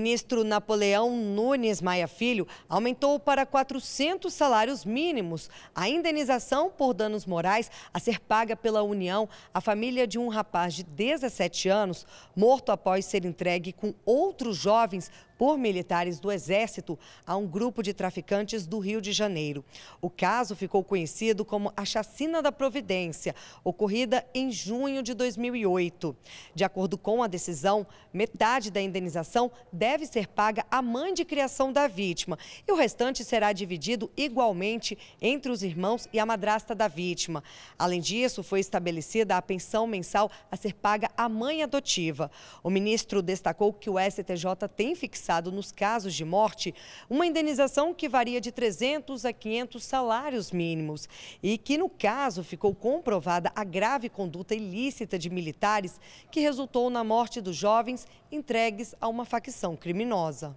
ministro Napoleão Nunes Maia Filho aumentou para 400 salários mínimos a indenização por danos morais a ser paga pela União à família de um rapaz de 17 anos, morto após ser entregue com outros jovens por militares do Exército a um grupo de traficantes do Rio de Janeiro. O caso ficou conhecido como a Chacina da Providência, ocorrida em junho de 2008. De acordo com a decisão, metade da indenização deve deve ser paga à mãe de criação da vítima e o restante será dividido igualmente entre os irmãos e a madrasta da vítima. Além disso, foi estabelecida a pensão mensal a ser paga à mãe adotiva. O ministro destacou que o STJ tem fixado nos casos de morte uma indenização que varia de 300 a 500 salários mínimos e que, no caso, ficou comprovada a grave conduta ilícita de militares que resultou na morte dos jovens entregues a uma facção organização criminosa.